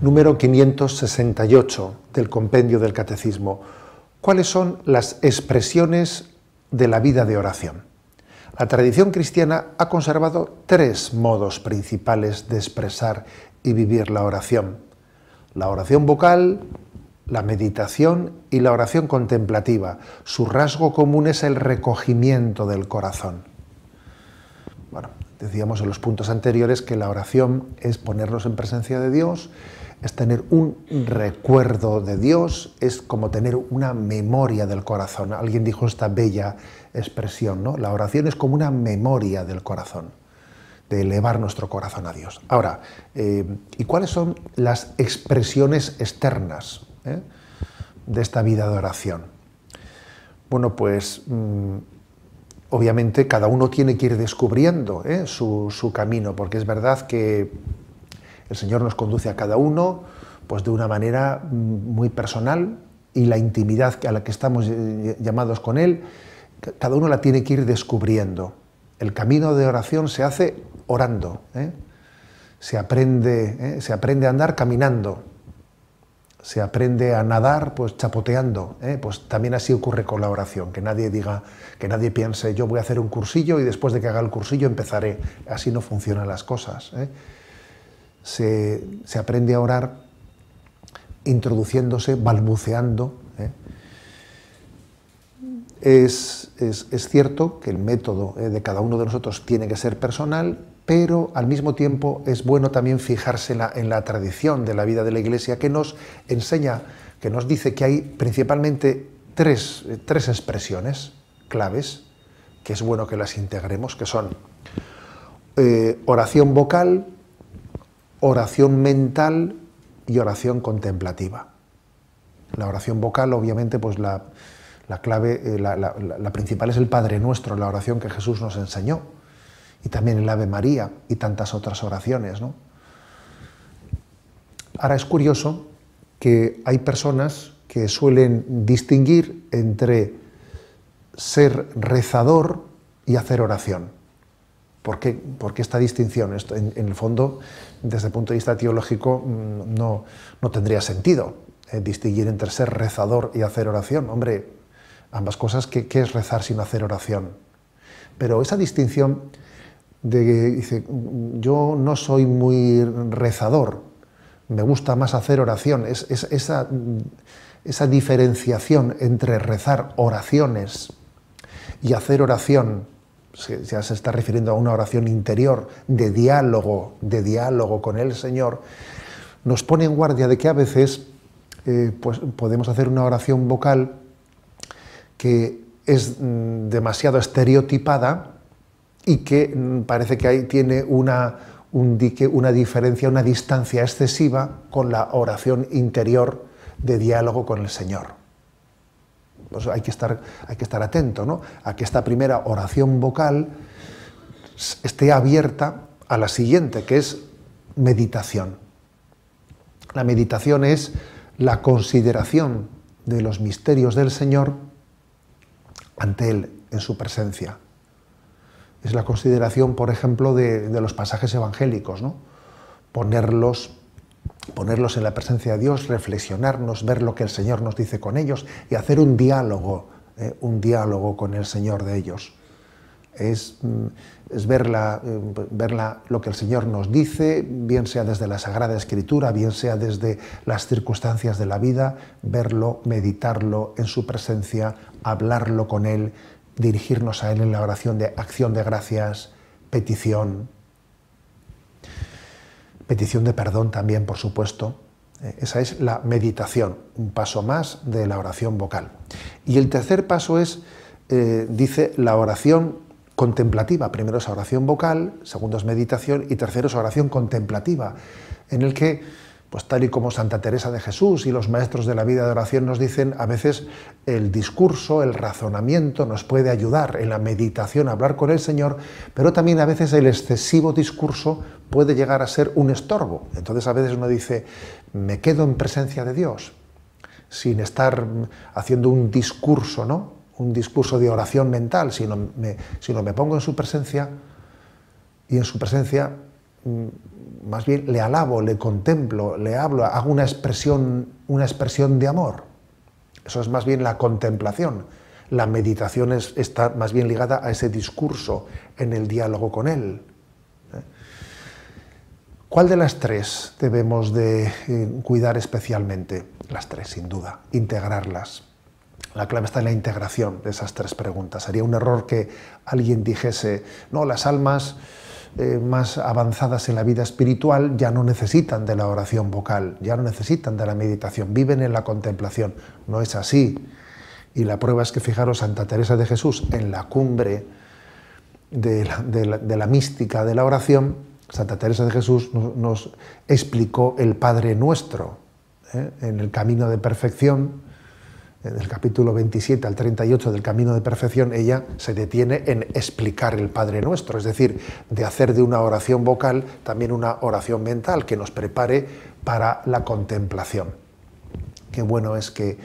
número 568 del Compendio del Catecismo. ¿Cuáles son las expresiones de la vida de oración? La tradición cristiana ha conservado tres modos principales de expresar y vivir la oración. La oración vocal, la meditación y la oración contemplativa. Su rasgo común es el recogimiento del corazón. Bueno, decíamos en los puntos anteriores que la oración es ponernos en presencia de Dios es tener un recuerdo de Dios, es como tener una memoria del corazón. Alguien dijo esta bella expresión, ¿no? La oración es como una memoria del corazón, de elevar nuestro corazón a Dios. Ahora, eh, ¿y cuáles son las expresiones externas eh, de esta vida de oración? Bueno, pues mm, obviamente cada uno tiene que ir descubriendo eh, su camino, porque es verdad que el Señor nos conduce a cada uno pues de una manera muy personal y la intimidad a la que estamos eh, llamados con Él, cada uno la tiene que ir descubriendo. El camino de oración se hace orando, ¿eh? se, aprende, ¿eh? se aprende a andar caminando, se aprende a nadar pues chapoteando pues también así ocurre con la oración que nadie diga que nadie piense yo voy a hacer un cursillo y después de que haga el cursillo empezaré así no funcionan las cosas se, aprende a orar introduciéndose, balbuceando. ¿eh? Es, cierto que el método eh, de cada uno de nosotros tiene que ser personal, pero al mismo tiempo es bueno también fijarse en la, tradición de la vida de la Iglesia que nos enseña, que nos dice que hay principalmente tres, eh, expresiones claves que es bueno que las integremos, que son oración vocal, oración mental y oración contemplativa. La oración vocal, obviamente, pues la, clave, eh, la, principal es el Padre Nuestro, la oración que Jesús nos enseñó, y también el Ave María y tantas otras oraciones. ¿no? Ahora es curioso que hay personas que suelen distinguir entre ser rezador y hacer oración. ¿Por qué, esta distinción? en, el fondo, desde el punto de vista teológico, mm, no, tendría sentido eh, distinguir entre ser rezador y hacer oración. Hombre, ambas cosas, ¿qué, es rezar sin hacer oración? Pero esa distinción de que dice, mm, yo no soy muy rezador, me gusta más hacer oración, mm, esa diferenciación entre rezar oraciones y hacer oración ya se está refiriendo a una oración interior de diálogo, de diálogo con el Señor, nos pone en guardia de que a veces eh, pues, podemos hacer una oración vocal que es mm, demasiado estereotipada y que mm, parece que ahí tiene una diferencia, una distancia excesiva con la oración interior de diálogo con el Señor hay que estar, hay que estar atento a que esta primera oración vocal esté abierta a la siguiente, que es meditación. La meditación es la consideración de los misterios del Señor ante Él, en su presencia. Es la consideración, por ejemplo, de, de los pasajes evangélicos, ¿no? ponerlos ponerlos en la presencia de Dios, reflexionarnos, ver lo que el Señor nos dice con ellos y hacer un diálogo, eh, un diálogo con el Señor de ellos. Es, mm, es ver, eh, lo que el Señor nos dice, bien sea desde la Sagrada Escritura, bien sea desde las circunstancias de la vida, verlo, meditarlo en su presencia, hablarlo con Él, dirigirnos a Él en la oración de acción de gracias, petición, Petición de perdón también, por supuesto. Eh, esa es la meditación, un paso más de la oración vocal. Y el tercer paso es, eh, dice, la oración contemplativa. Primero es oración vocal, segundo es meditación y tercero es oración contemplativa, en el que pues tal y como Santa Teresa de Jesús y los maestros de la vida de oración nos dicen, a veces el discurso, el razonamiento nos puede ayudar en la meditación a hablar con el Señor, pero también a veces el excesivo discurso puede llegar a ser un estorbo. Entonces a veces uno dice, me quedo en presencia de Dios, sin estar haciendo un discurso, ¿no? Un discurso de oración mental, sino me, sino me pongo en su presencia y en su presencia mm, más bien le alabo, le contemplo, le hablo, hago una expresión, una expresión de amor. Eso es más bien la contemplación. La meditación está más bien ligada a ese discurso, en el diálogo con él. ¿eh? ¿Cuál de las tres debemos de eh, cuidar especialmente? Las tres, sin duda, integrarlas. La clave está en la integración de esas tres preguntas. Sería un error que alguien dijese, no, las almas eh, más avanzadas en la vida espiritual ya no necesitan de la oración vocal, ya no necesitan de la meditación, viven en la contemplación. No es así. Y la prueba es que, fijaros, Santa Teresa de Jesús, en la cumbre de la, mística de la oración, Santa Teresa de Jesús nos, explicó el Padre Nuestro ¿eh? en el camino de perfección en el capítulo 27 al 38 del Camino de Perfección, ella se detiene en explicar el Padre Nuestro, es decir, de hacer de una oración vocal también una oración mental que nos prepare para la contemplación. Qué bueno es que,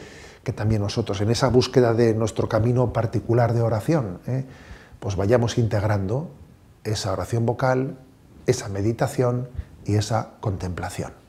también nosotros, en esa búsqueda de nuestro camino particular de oración, ¿eh? pues vayamos integrando esa oración vocal, esa meditación y esa contemplación.